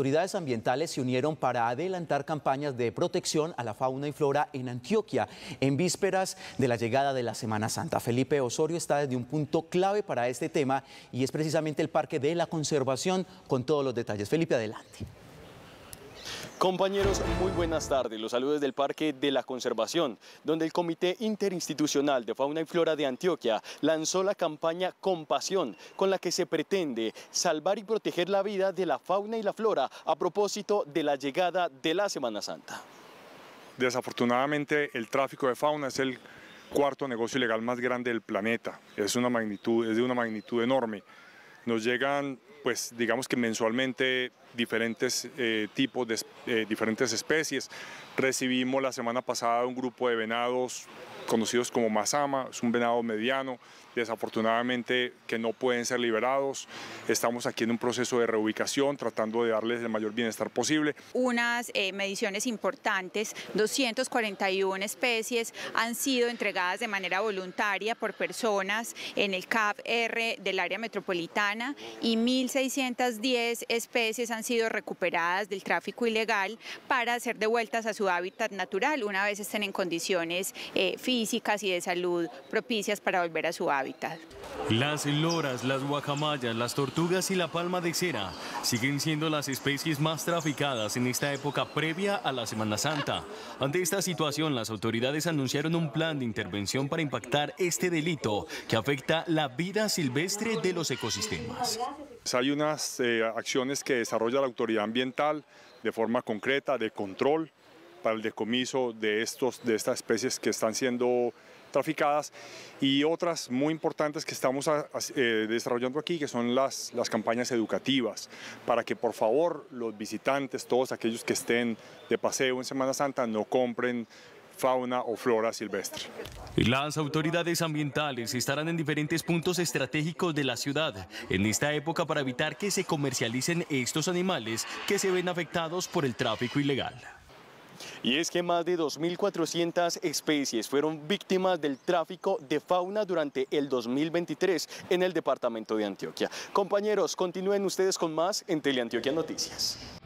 autoridades ambientales se unieron para adelantar campañas de protección a la fauna y flora en Antioquia en vísperas de la llegada de la Semana Santa. Felipe Osorio está desde un punto clave para este tema y es precisamente el Parque de la Conservación con todos los detalles. Felipe, adelante. Compañeros, muy buenas tardes. Los saludos del Parque de la Conservación, donde el Comité Interinstitucional de Fauna y Flora de Antioquia lanzó la campaña Compasión, con la que se pretende salvar y proteger la vida de la fauna y la flora a propósito de la llegada de la Semana Santa. Desafortunadamente, el tráfico de fauna es el cuarto negocio ilegal más grande del planeta. Es, una magnitud, es de una magnitud enorme. Nos llegan pues digamos que mensualmente diferentes eh, tipos de eh, diferentes especies. Recibimos la semana pasada un grupo de venados conocidos como Mazama, es un venado mediano, desafortunadamente que no pueden ser liberados. Estamos aquí en un proceso de reubicación, tratando de darles el mayor bienestar posible. Unas eh, mediciones importantes, 241 especies han sido entregadas de manera voluntaria por personas en el CAPR del área metropolitana y mil 610 especies han sido recuperadas del tráfico ilegal para ser devueltas a su hábitat natural una vez estén en condiciones eh, físicas y de salud propicias para volver a su hábitat. Las loras, las guacamayas, las tortugas y la palma de cera siguen siendo las especies más traficadas en esta época previa a la Semana Santa. Ante esta situación, las autoridades anunciaron un plan de intervención para impactar este delito que afecta la vida silvestre de los ecosistemas hay unas eh, acciones que desarrolla la autoridad ambiental de forma concreta, de control, para el decomiso de, estos, de estas especies que están siendo traficadas y otras muy importantes que estamos ah, eh, desarrollando aquí, que son las, las campañas educativas, para que por favor los visitantes, todos aquellos que estén de paseo en Semana Santa, no compren fauna o flora silvestre. Las autoridades ambientales estarán en diferentes puntos estratégicos de la ciudad en esta época para evitar que se comercialicen estos animales que se ven afectados por el tráfico ilegal. Y es que más de 2.400 especies fueron víctimas del tráfico de fauna durante el 2023 en el departamento de Antioquia. Compañeros, continúen ustedes con más en Teleantioquia Noticias.